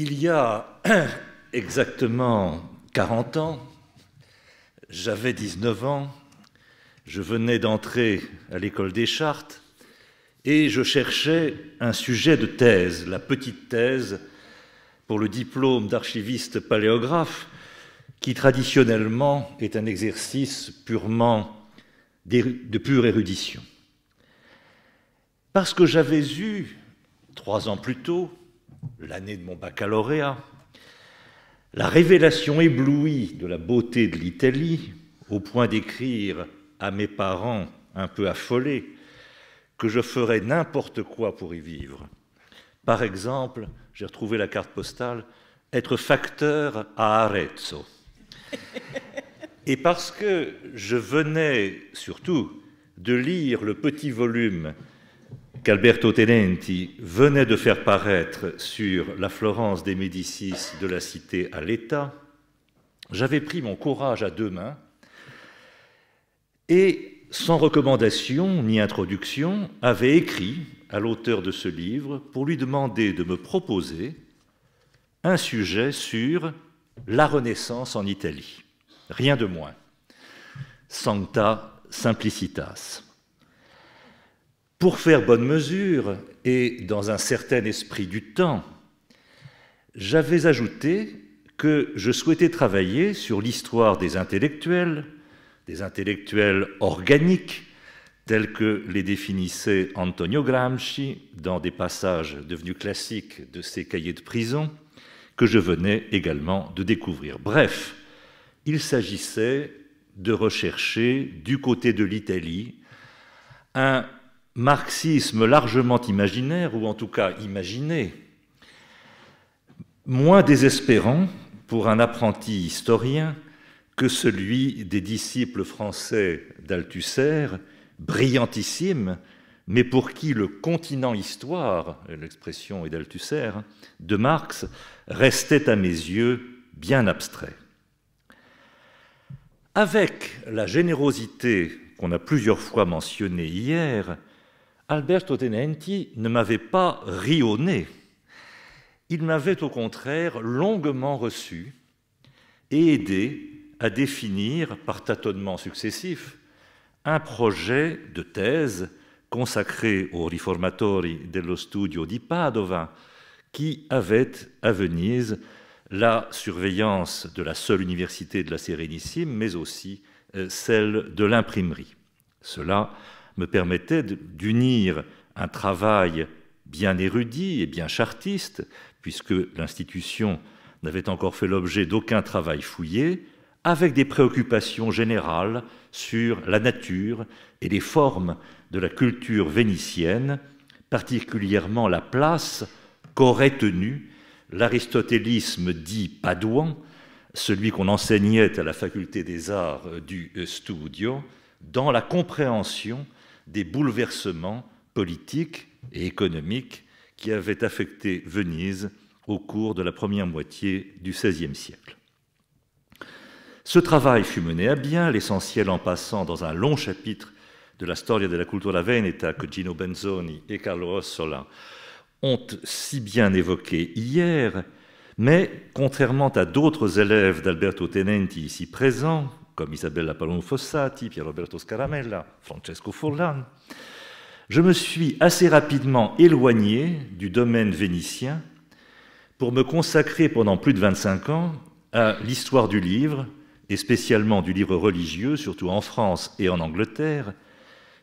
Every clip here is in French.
Il y a exactement 40 ans, j'avais 19 ans, je venais d'entrer à l'école des chartes et je cherchais un sujet de thèse, la petite thèse pour le diplôme d'archiviste paléographe, qui traditionnellement est un exercice purement de pure érudition. Parce que j'avais eu, trois ans plus tôt, l'année de mon baccalauréat, la révélation éblouie de la beauté de l'Italie, au point d'écrire à mes parents un peu affolés que je ferais n'importe quoi pour y vivre. Par exemple, j'ai retrouvé la carte postale, être facteur à Arezzo. Et parce que je venais surtout de lire le petit volume qu'Alberto Tenenti venait de faire paraître sur la Florence des Médicis de la cité à l'État, j'avais pris mon courage à deux mains et, sans recommandation ni introduction, avait écrit à l'auteur de ce livre pour lui demander de me proposer un sujet sur la Renaissance en Italie. Rien de moins. Sancta Simplicitas. Pour faire bonne mesure et dans un certain esprit du temps, j'avais ajouté que je souhaitais travailler sur l'histoire des intellectuels, des intellectuels organiques, tels que les définissait Antonio Gramsci dans des passages devenus classiques de ses cahiers de prison, que je venais également de découvrir. Bref, il s'agissait de rechercher du côté de l'Italie un marxisme largement imaginaire, ou en tout cas imaginé, moins désespérant pour un apprenti historien que celui des disciples français d'Althusser, brillantissime, mais pour qui le continent histoire, l'expression est d'Althusser, de Marx, restait à mes yeux bien abstrait. Avec la générosité qu'on a plusieurs fois mentionnée hier, Alberto Tenenti ne m'avait pas rionné, Il m'avait au contraire longuement reçu et aidé à définir, par tâtonnements successifs, un projet de thèse consacré aux riformatori dello studio di Padova, qui avait à Venise la surveillance de la seule université de la Serenissime mais aussi euh, celle de l'imprimerie. Cela me permettait d'unir un travail bien érudit et bien chartiste, puisque l'institution n'avait encore fait l'objet d'aucun travail fouillé, avec des préoccupations générales sur la nature et les formes de la culture vénitienne, particulièrement la place qu'aurait tenue l'aristotélisme dit padouan, celui qu'on enseignait à la faculté des arts du Studio, dans la compréhension des bouleversements politiques et économiques qui avaient affecté Venise au cours de la première moitié du XVIe siècle. Ce travail fut mené à bien, l'essentiel en passant dans un long chapitre de la Storia della Cultura Veneta que Gino Benzoni et Carlo Rossola ont si bien évoqué hier, mais contrairement à d'autres élèves d'Alberto Tenenti ici présents, comme Isabella Pallon fossati Pierroberto Scaramella, Francesco Furlan, je me suis assez rapidement éloigné du domaine vénitien pour me consacrer pendant plus de 25 ans à l'histoire du livre, et spécialement du livre religieux, surtout en France et en Angleterre,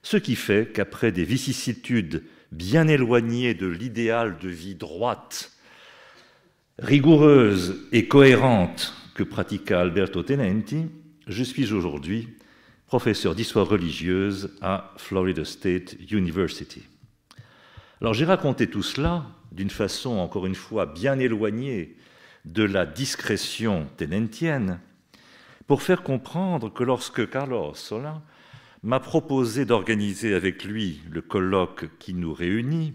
ce qui fait qu'après des vicissitudes bien éloignées de l'idéal de vie droite, rigoureuse et cohérente que pratiqua Alberto Tenenti, je suis aujourd'hui professeur d'histoire religieuse à Florida State University. Alors j'ai raconté tout cela d'une façon, encore une fois, bien éloignée de la discrétion tenentienne pour faire comprendre que lorsque Carlos Sola m'a proposé d'organiser avec lui le colloque qui nous réunit,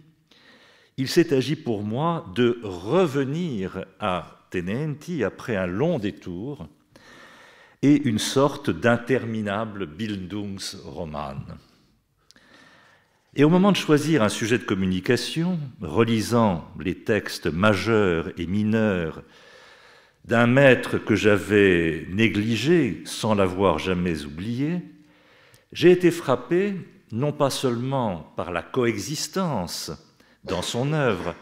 il s'est agi pour moi de revenir à Tenenti après un long détour et une sorte d'interminable Bildungsroman. Et au moment de choisir un sujet de communication, relisant les textes majeurs et mineurs d'un maître que j'avais négligé sans l'avoir jamais oublié, j'ai été frappé non pas seulement par la coexistence dans son œuvre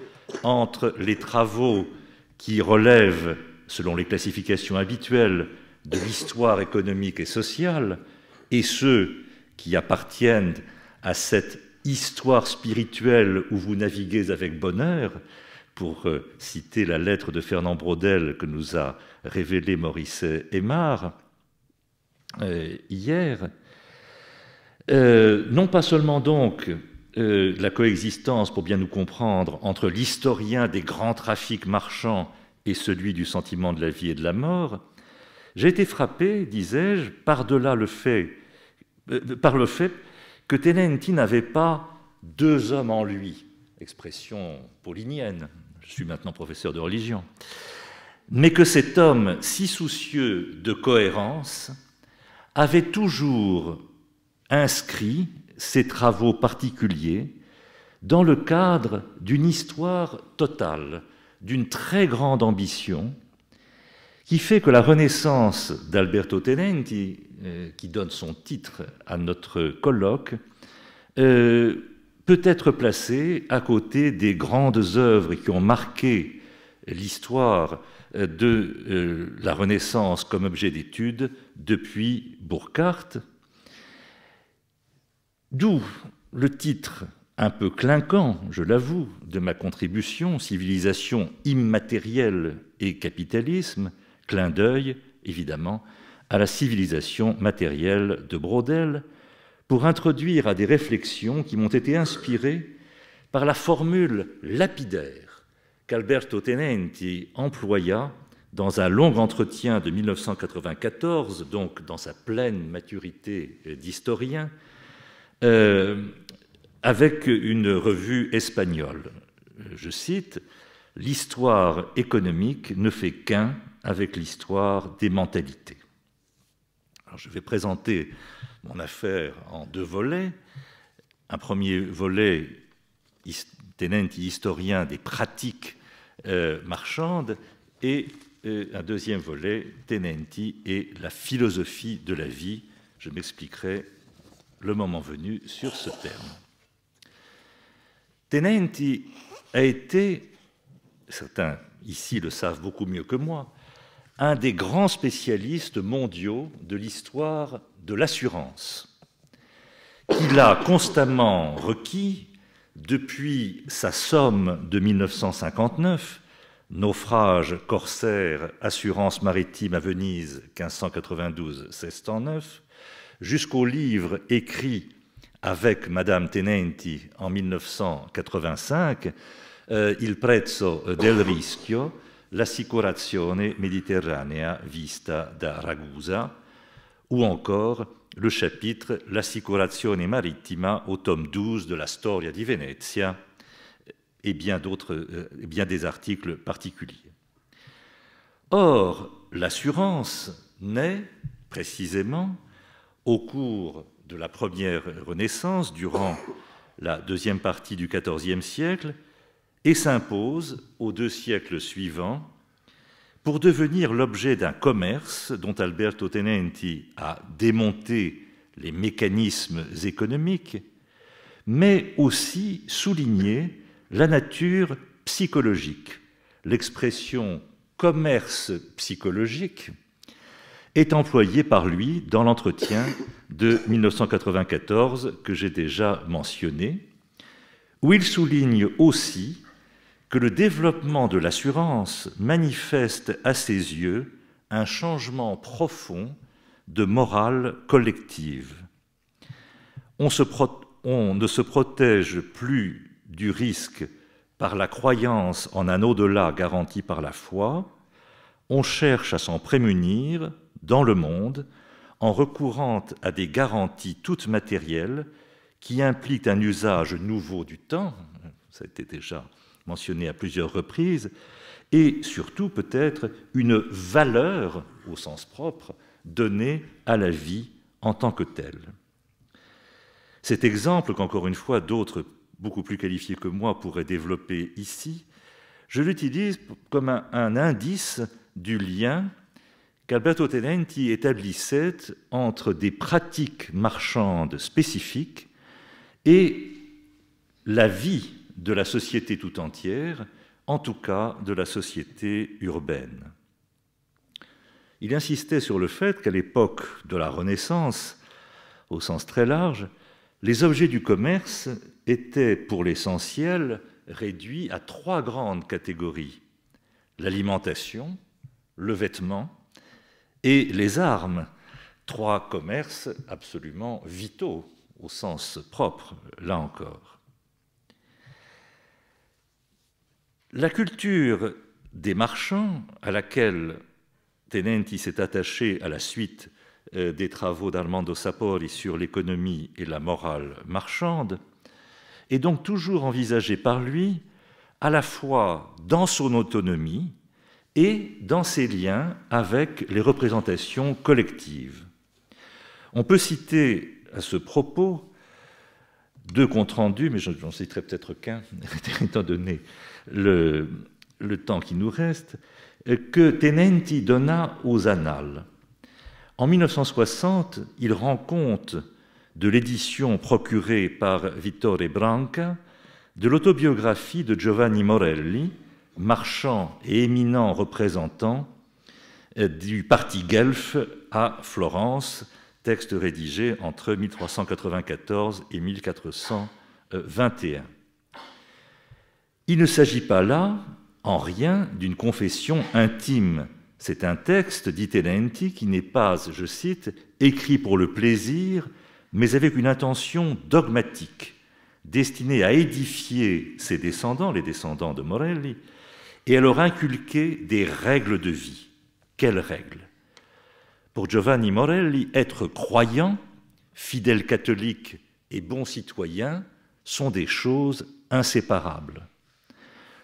entre les travaux qui relèvent, selon les classifications habituelles, de l'histoire économique et sociale, et ceux qui appartiennent à cette histoire spirituelle où vous naviguez avec bonheur, pour euh, citer la lettre de Fernand Braudel que nous a révélée Maurice Aymar euh, hier, euh, non pas seulement donc la coexistence, pour bien nous comprendre, entre l'historien des grands trafics marchands et celui du sentiment de la vie et de la mort, j'ai été frappé, disais-je, par-delà le fait, euh, par le fait que Tenenti n'avait pas deux hommes en lui, expression paulinienne, je suis maintenant professeur de religion, mais que cet homme, si soucieux de cohérence, avait toujours inscrit ses travaux particuliers dans le cadre d'une histoire totale, d'une très grande ambition, qui fait que la renaissance d'Alberto Tenenti, euh, qui donne son titre à notre colloque, euh, peut être placée à côté des grandes œuvres qui ont marqué l'histoire euh, de la Renaissance comme objet d'étude depuis Burckhardt, d'où le titre un peu clinquant, je l'avoue, de ma contribution, Civilisation immatérielle et capitalisme, Clin d'œil, évidemment, à la civilisation matérielle de Brodel, pour introduire à des réflexions qui m'ont été inspirées par la formule lapidaire qu'Alberto Tenenti employa dans un long entretien de 1994, donc dans sa pleine maturité d'historien, euh, avec une revue espagnole. Je cite, L'histoire économique ne fait qu'un avec l'histoire des mentalités. Alors, je vais présenter mon affaire en deux volets. Un premier volet, tenenti historien des pratiques euh, marchandes, et euh, un deuxième volet, tenenti et la philosophie de la vie. Je m'expliquerai le moment venu sur ce terme. Tenenti a été, certains ici le savent beaucoup mieux que moi, un des grands spécialistes mondiaux de l'histoire de l'assurance, qu'il a constamment requis depuis sa somme de 1959, Naufrage, corsaire, assurance maritime à Venise, 1592-1609, jusqu'au livre écrit avec Madame Tenenti en 1985, euh, Il prezzo del rischio, l'assicurazione mediterranea vista da Ragusa, ou encore le chapitre L'assicurazione marittima au tome 12 de la Storia di Venezia et bien, d'autres, euh, bien des articles particuliers. Or, l'assurance naît précisément au cours de la première Renaissance, durant la deuxième partie du XIVe siècle, et s'impose aux deux siècles suivants pour devenir l'objet d'un commerce dont Alberto Tenenti a démonté les mécanismes économiques, mais aussi souligné la nature psychologique. L'expression commerce psychologique est employée par lui dans l'entretien de 1994 que j'ai déjà mentionné, où il souligne aussi que le développement de l'assurance manifeste à ses yeux un changement profond de morale collective. On, ne se protège plus du risque par la croyance en un au-delà garanti par la foi, on cherche à s'en prémunir dans le monde en recourant à des garanties toutes matérielles qui impliquent un usage nouveau du temps, ça a déjà mentionné à plusieurs reprises, et surtout peut-être une valeur au sens propre donnée à la vie en tant que telle. Cet exemple qu'encore une fois d'autres beaucoup plus qualifiés que moi pourraient développer ici, je l'utilise comme un, indice du lien qu'Alberto Tenenti établissait entre des pratiques marchandes spécifiques et la vie de la société tout entière, en tout cas de la société urbaine. Il insistait sur le fait qu'à l'époque de la Renaissance, au sens très large, les objets du commerce étaient pour l'essentiel réduits à trois grandes catégories. L'alimentation, le vêtement et les armes, trois commerces absolument vitaux au sens propre, là encore. La culture des marchands, à laquelle Tenenti s'est attaché à la suite euh, des travaux d'Armando Sapori sur l'économie et la morale marchande, est donc toujours envisagée par lui à la fois dans son autonomie et dans ses liens avec les représentations collectives. On peut citer à ce propos deux comptes rendus, mais j'en citerai peut-être qu'un, étant donné le, temps qui nous reste, que Tenenti donna aux Annales. En 1960, il rend compte de l'édition procurée par Vittore Branca de l'autobiographie de Giovanni Morelli, marchand et éminent représentant euh, du parti Guelph à Florence, texte rédigé entre 1394 et 1421. Il ne s'agit pas là, en rien, d'une confession intime. C'est un texte, dit qui n'est pas, je cite, écrit pour le plaisir, mais avec une intention dogmatique, destinée à édifier ses descendants, les descendants de Morelli, et à leur inculquer des règles de vie. Quelles règles Pour Giovanni Morelli, être croyant, fidèle catholique et bon citoyen sont des choses inséparables.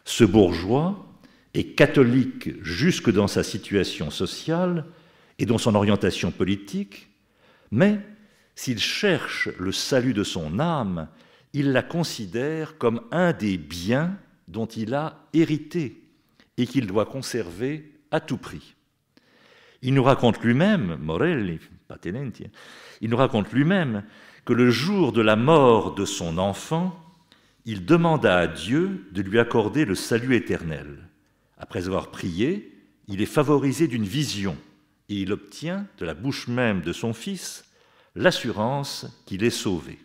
Ce bourgeois est catholique jusque dans sa situation sociale et dans son orientation politique, mais s'il cherche le salut de son âme, il la considère comme un des biens dont il a hérité et qu'il doit conserver à tout prix. Il nous raconte lui-même, Morelli, hein, il nous raconte lui-même que le jour de la mort de son enfant, il demanda à Dieu de lui accorder le salut éternel. Après avoir prié, il est favorisé d'une vision et il obtient de la bouche même de son fils l'assurance qu'il est sauvé.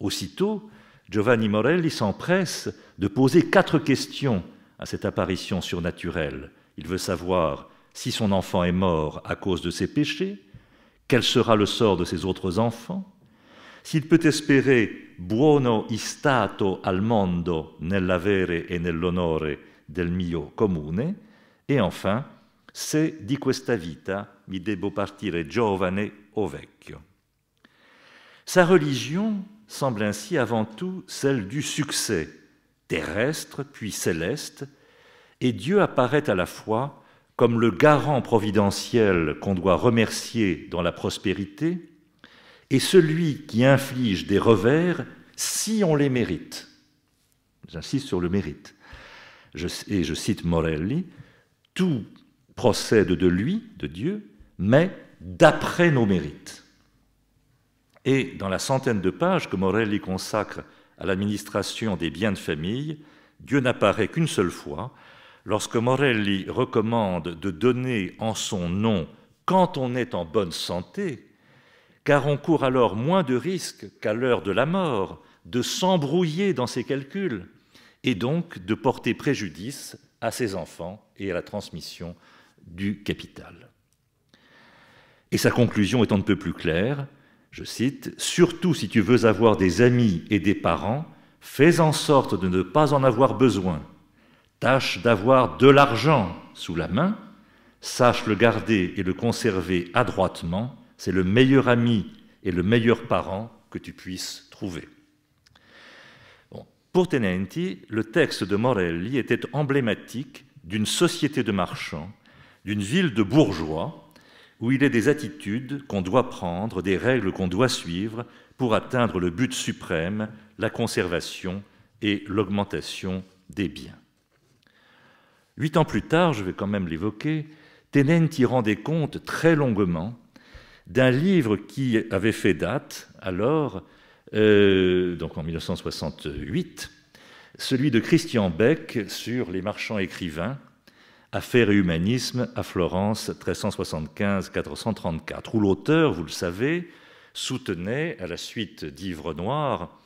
Aussitôt, Giovanni Morelli s'empresse de poser quatre questions à cette apparition surnaturelle. Il veut savoir si son enfant est mort à cause de ses péchés, quel sera le sort de ses autres enfants, s'il peut espérer buono istato al mondo nell'avere e nell'onore del mio comune, et enfin, se di questa vita mi debbo partire giovane o vecchio. Sa religion semble ainsi avant tout celle du succès, terrestre puis céleste, et Dieu apparaît à la fois comme le garant providentiel qu'on doit remercier dans la prospérité, et celui qui inflige des revers si on les mérite. J'insiste sur le mérite. et je cite Morelli, tout procède de lui, de Dieu, mais d'après nos mérites. Et dans la centaine de pages que Morelli consacre à l'administration des biens de famille, Dieu n'apparaît qu'une seule fois, lorsque Morelli recommande de donner en son nom, quand on est en bonne santé, car on court alors moins de risques qu'à l'heure de la mort de s'embrouiller dans ses calculs et donc de porter préjudice à ses enfants et à la transmission du capital. Et sa conclusion étant un peu plus claire, je cite, Surtout si tu veux avoir des amis et des parents, fais en sorte de ne pas en avoir besoin. Tâche d'avoir de l'argent sous la main, sache le garder et le conserver adroitement, c'est le meilleur ami et le meilleur parent que tu puisses trouver. Pour Tenenti, le texte de Morelli était emblématique d'une société de marchands, d'une ville de bourgeois, où il est des attitudes qu'on doit prendre, des règles qu'on doit suivre pour atteindre le but suprême, la conservation et l'augmentation des biens. Huit ans plus tard, je vais quand même l'évoquer, Tenenti rendait compte très longuement d'un livre qui avait fait date alors, euh, donc en 1968, celui de Christian Beck sur les marchands écrivains, Affaires et humanisme à Florence 1375-434, où l'auteur, vous le savez, soutenait, à la suite d'Ivre Noir,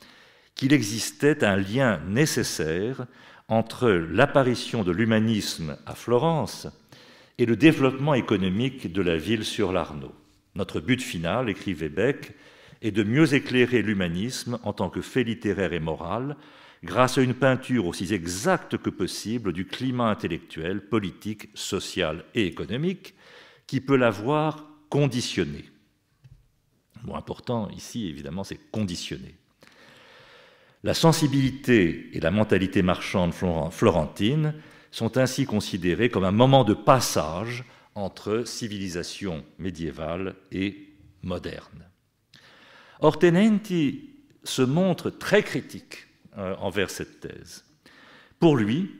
qu'il existait un lien nécessaire entre l'apparition de l'humanisme à Florence et le développement économique de la ville sur l'Arnaud. Notre but final, écrit Webeck, est de mieux éclairer l'humanisme en tant que fait littéraire et moral, grâce à une peinture aussi exacte que possible du climat intellectuel, politique, social et économique, qui peut l'avoir conditionné. Le mot important ici, évidemment, c'est conditionné. La sensibilité et la mentalité marchande florentine sont ainsi considérées comme un moment de passage entre civilisation médiévale et moderne. Ortenenti se montre très critique euh, envers cette thèse. Pour lui,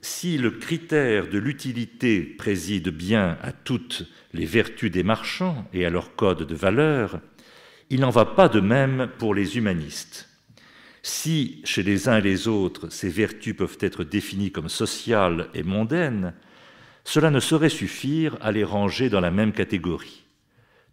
si le critère de l'utilité préside bien à toutes les vertus des marchands et à leur code de valeur, il n'en va pas de même pour les humanistes. Si chez les uns et les autres ces vertus peuvent être définies comme sociales et mondaines, cela ne saurait suffire à les ranger dans la même catégorie.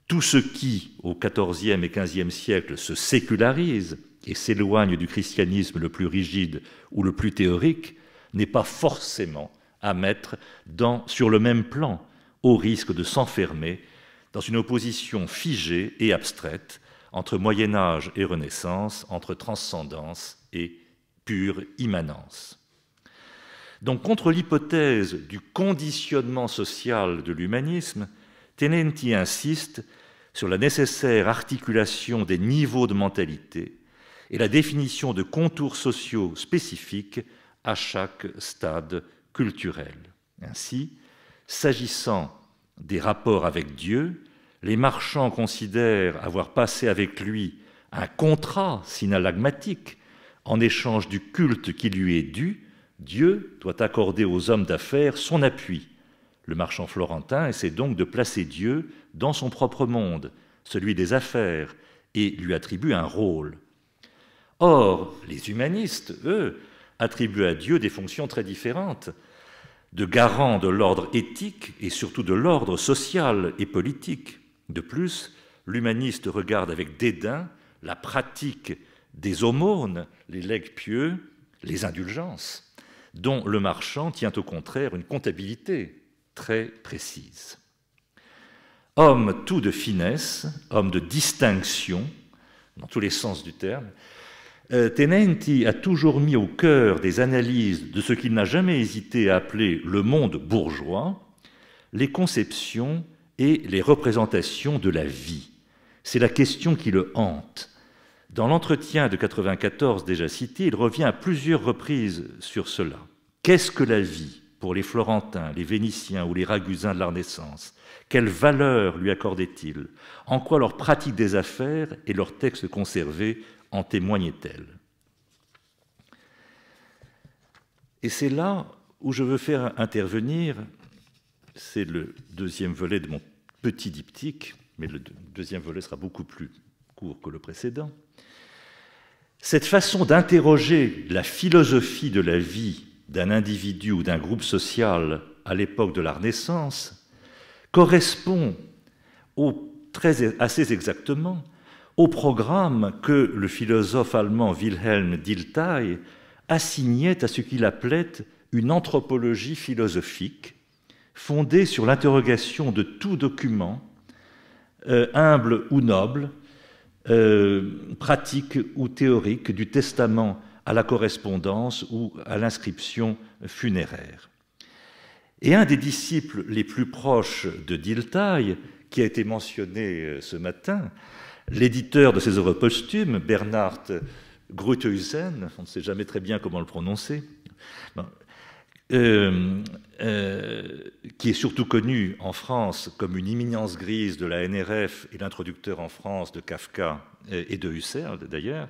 Tout ce qui, au XIVe et XVe siècle, se sécularise et s'éloigne du christianisme le plus rigide ou le plus théorique, n'est pas forcément à mettre dans, sur le même plan, au risque de s'enfermer dans une opposition figée et abstraite entre Moyen Âge et Renaissance, entre transcendance et pure immanence. Donc contre l'hypothèse du conditionnement social de l'humanisme, Tenenti insiste sur la nécessaire articulation des niveaux de mentalité et la définition de contours sociaux spécifiques à chaque stade culturel. Ainsi, s'agissant des rapports avec Dieu, les marchands considèrent avoir passé avec lui un contrat synalagmatique en échange du culte qui lui est dû, Dieu doit accorder aux hommes d'affaires son appui. Le marchand florentin essaie donc de placer Dieu dans son propre monde, celui des affaires, et lui attribue un rôle. Or, les humanistes, eux, attribuent à Dieu des fonctions très différentes, de garant de l'ordre éthique et surtout de l'ordre social et politique. De plus, l'humaniste regarde avec dédain la pratique des aumônes, les legs pieux, les indulgences dont le marchand tient au contraire une comptabilité très précise. Homme tout de finesse, homme de distinction, dans tous les sens du terme, euh, Tenenti a toujours mis au cœur des analyses de ce qu'il n'a jamais hésité à appeler le monde bourgeois, les conceptions et les représentations de la vie. C'est la question qui le hante, dans l'entretien de 94 déjà cité, il revient à plusieurs reprises sur cela. Qu'est-ce que la vie pour les Florentins, les Vénitiens ou les Ragusins de la Renaissance Quelle valeur lui accordait-il En quoi leur pratique des affaires et leurs textes conservés en témoignaient-elles Et c'est là où je veux faire intervenir, c'est le deuxième volet de mon petit diptyque, mais le deuxième volet sera beaucoup plus court que le précédent, cette façon d'interroger la philosophie de la vie d'un individu ou d'un groupe social à l'époque de la Renaissance correspond assez exactement au programme que le philosophe allemand Wilhelm Dilthey assignait à ce qu'il appelait une anthropologie philosophique fondée sur l'interrogation de tout document, euh, humble ou noble, euh, pratique ou théorique du testament à la correspondance ou à l'inscription funéraire. Et un des disciples les plus proches de Diltaï, qui a été mentionné euh, ce matin, l'éditeur de ses œuvres posthumes, Bernhard Grutheusen, on ne sait jamais très bien comment le prononcer, ben, euh, euh, qui est surtout connu en France comme une imminence grise de la NRF et l'introducteur en France de Kafka euh, et de Husserl d'ailleurs,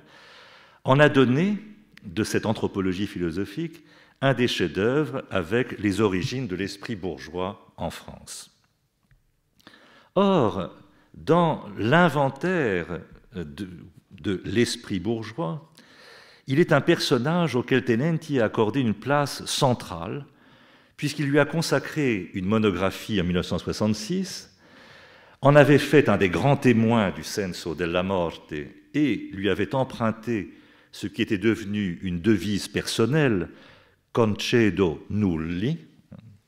en a donné, de cette anthropologie philosophique, un des chefs-d'œuvre avec les origines de l'esprit bourgeois en France. Or, dans l'inventaire de l'esprit bourgeois, il est un personnage auquel Tenenti a accordé une place centrale, puisqu'il lui a consacré une monographie en 1966, en avait fait un des grands témoins du senso della Morte et lui avait emprunté ce qui était devenu une devise personnelle, Concedo nulli,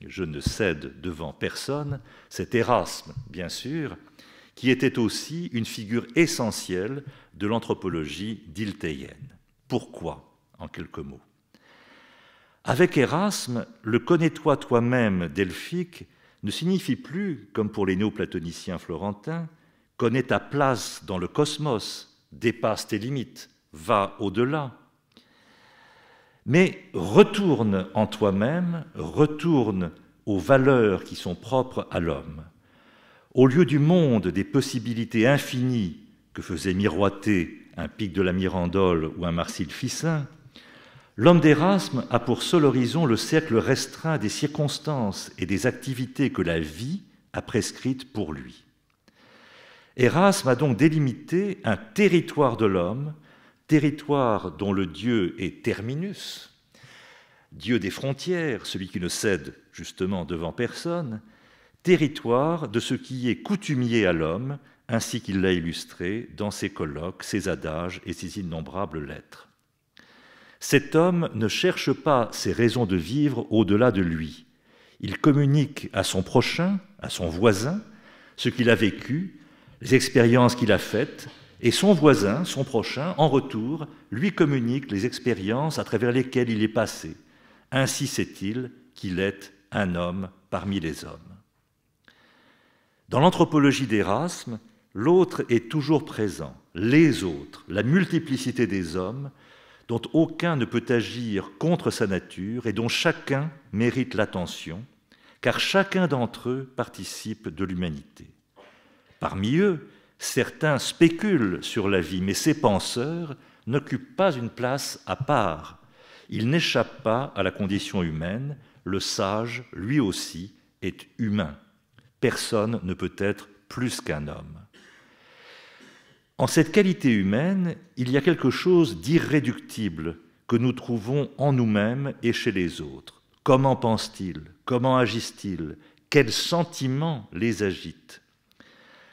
je ne cède devant personne, cet Erasme, bien sûr, qui était aussi une figure essentielle de l'anthropologie diltéienne pourquoi, en quelques mots. Avec Erasme, le connais-toi toi-même delphique ne signifie plus, comme pour les néoplatoniciens florentins, connais ta place dans le cosmos, dépasse tes limites, va au-delà. Mais retourne en toi-même, retourne aux valeurs qui sont propres à l'homme. Au lieu du monde des possibilités infinies que faisait miroiter un pic de la Mirandole ou un Marcille Fissin, l'homme d'Erasme a pour seul horizon le cercle restreint des circonstances et des activités que la vie a prescrites pour lui. Erasme a donc délimité un territoire de l'homme, territoire dont le Dieu est terminus, Dieu des frontières, celui qui ne cède justement devant personne, territoire de ce qui est coutumier à l'homme, ainsi qu'il l'a illustré dans ses colloques, ses adages et ses innombrables lettres. Cet homme ne cherche pas ses raisons de vivre au-delà de lui. Il communique à son prochain, à son voisin, ce qu'il a vécu, les expériences qu'il a faites, et son voisin, son prochain, en retour, lui communique les expériences à travers lesquelles il est passé. Ainsi sait-il qu'il est un homme parmi les hommes. Dans l'anthropologie d'Erasme, L'autre est toujours présent, les autres, la multiplicité des hommes, dont aucun ne peut agir contre sa nature et dont chacun mérite l'attention, car chacun d'entre eux participe de l'humanité. Parmi eux, certains spéculent sur la vie, mais ces penseurs n'occupent pas une place à part. Ils n'échappent pas à la condition humaine, le sage, lui aussi, est humain. Personne ne peut être plus qu'un homme. En cette qualité humaine, il y a quelque chose d'irréductible que nous trouvons en nous-mêmes et chez les autres. Comment pensent-ils Comment agissent-ils Quels sentiments les agitent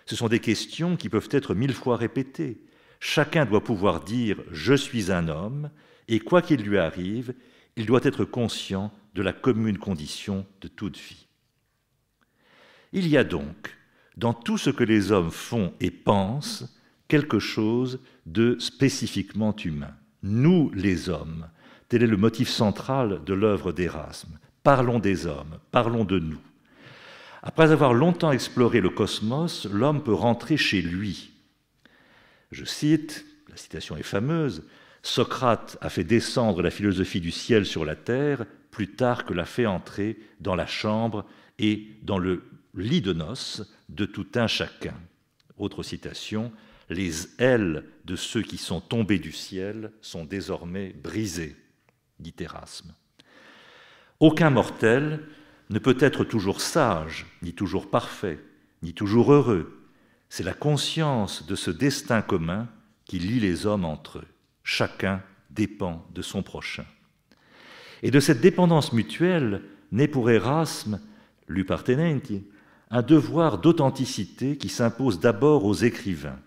Ce sont des questions qui peuvent être mille fois répétées. Chacun doit pouvoir dire ⁇ Je suis un homme ⁇ et quoi qu'il lui arrive, il doit être conscient de la commune condition de toute vie. Il y a donc, dans tout ce que les hommes font et pensent, quelque chose de spécifiquement humain. Nous, les hommes, tel est le motif central de l'œuvre d'Erasme. Parlons des hommes, parlons de nous. Après avoir longtemps exploré le cosmos, l'homme peut rentrer chez lui. Je cite, la citation est fameuse, Socrate a fait descendre la philosophie du ciel sur la terre, plus tard que l'a fait entrer dans la chambre et dans le lit de noces de tout un chacun. Autre citation, les ailes de ceux qui sont tombés du ciel sont désormais brisées, dit Erasme. Aucun mortel ne peut être toujours sage, ni toujours parfait, ni toujours heureux. C'est la conscience de ce destin commun qui lie les hommes entre eux. Chacun dépend de son prochain. Et de cette dépendance mutuelle naît pour Erasme, Tenenti, un devoir d'authenticité qui s'impose d'abord aux écrivains.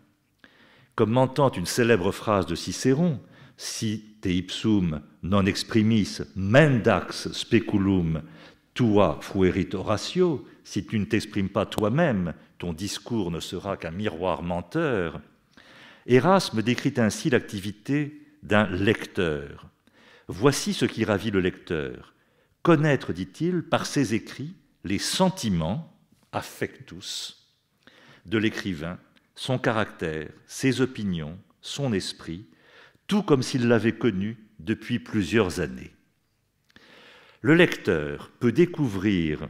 Comme commentant une célèbre phrase de Cicéron, si te ipsum non exprimis mendax speculum tua fuerit oratio, si tu ne t'exprimes pas toi-même, ton discours ne sera qu'un miroir menteur. Erasme décrit ainsi l'activité d'un lecteur. Voici ce qui ravit le lecteur. Connaître, dit-il, par ses écrits, les sentiments, affectus, de l'écrivain son caractère, ses opinions, son esprit, tout comme s'il l'avait connu depuis plusieurs années. Le lecteur peut découvrir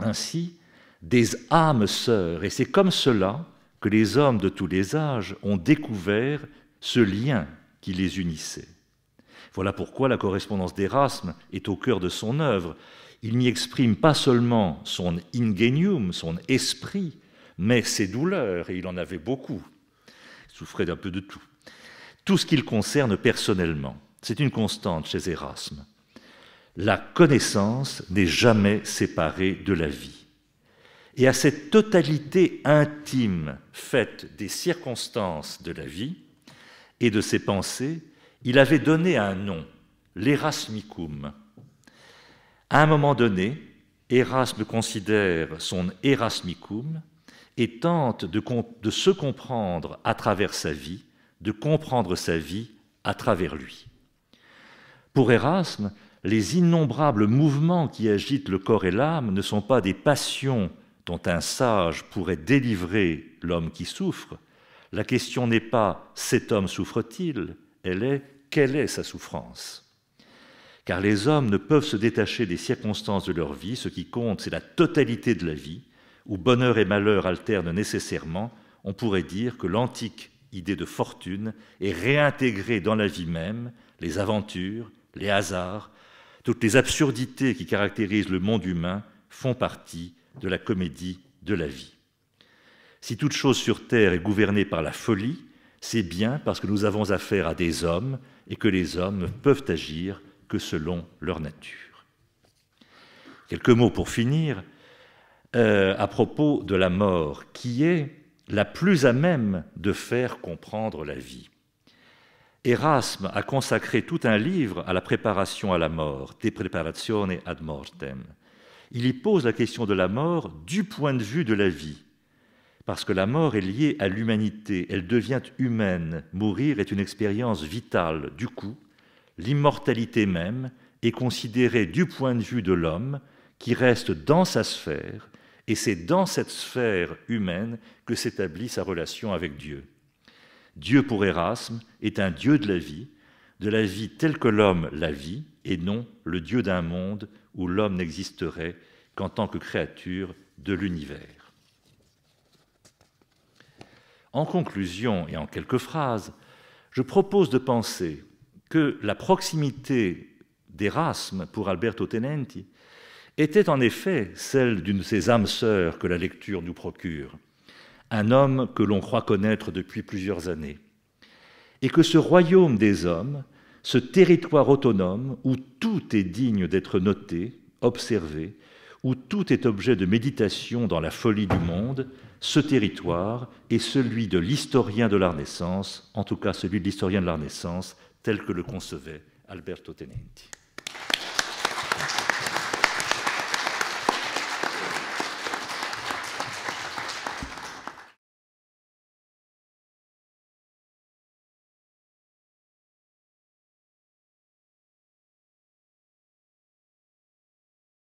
ainsi des âmes sœurs, et c'est comme cela que les hommes de tous les âges ont découvert ce lien qui les unissait. Voilà pourquoi la correspondance d'Erasme est au cœur de son œuvre. Il n'y exprime pas seulement son ingenium, son esprit, mais ses douleurs, et il en avait beaucoup, il souffrait d'un peu de tout, tout ce qu'il concerne personnellement. C'est une constante chez Erasme. La connaissance n'est jamais séparée de la vie. Et à cette totalité intime faite des circonstances de la vie et de ses pensées, il avait donné un nom, l'Erasmicum. À un moment donné, Erasme considère son Erasmicum et tente de, se comprendre à travers sa vie, de comprendre sa vie à travers lui. Pour Erasme, les innombrables mouvements qui agitent le corps et l'âme ne sont pas des passions dont un sage pourrait délivrer l'homme qui souffre. La question n'est pas cet homme souffre-t-il, elle est quelle est sa souffrance Car les hommes ne peuvent se détacher des circonstances de leur vie, ce qui compte c'est la totalité de la vie, où bonheur et malheur alternent nécessairement, on pourrait dire que l'antique idée de fortune est réintégrée dans la vie même, les aventures, les hasards, toutes les absurdités qui caractérisent le monde humain font partie de la comédie de la vie. Si toute chose sur Terre est gouvernée par la folie, c'est bien parce que nous avons affaire à des hommes et que les hommes ne peuvent agir que selon leur nature. Quelques mots pour finir euh, à propos de la mort qui est la plus à même de faire comprendre la vie. Erasme a consacré tout un livre à la préparation à la mort, De preparazione ad mortem. Il y pose la question de la mort du point de vue de la vie, parce que la mort est liée à l'humanité, elle devient humaine, mourir est une expérience vitale, du coup, l'immortalité même est considérée du point de vue de l'homme qui reste dans sa sphère et c'est dans cette sphère humaine que s'établit sa relation avec Dieu. Dieu pour Erasme est un Dieu de la vie, de la vie telle que l'homme la vit, et non le Dieu d'un monde où l'homme n'existerait qu'en tant que créature de l'univers. En conclusion et en quelques phrases, je propose de penser que la proximité d'Erasme pour Alberto Tenenti était en effet celle d'une de ces âmes sœurs que la lecture nous procure, un homme que l'on croit connaître depuis plusieurs années, et que ce royaume des hommes, ce territoire autonome où tout est digne d'être noté, observé, où tout est objet de méditation dans la folie du monde, ce territoire est celui de l'historien de la Renaissance, en tout cas celui de l'historien de la Renaissance, tel que le concevait Alberto Tenenti.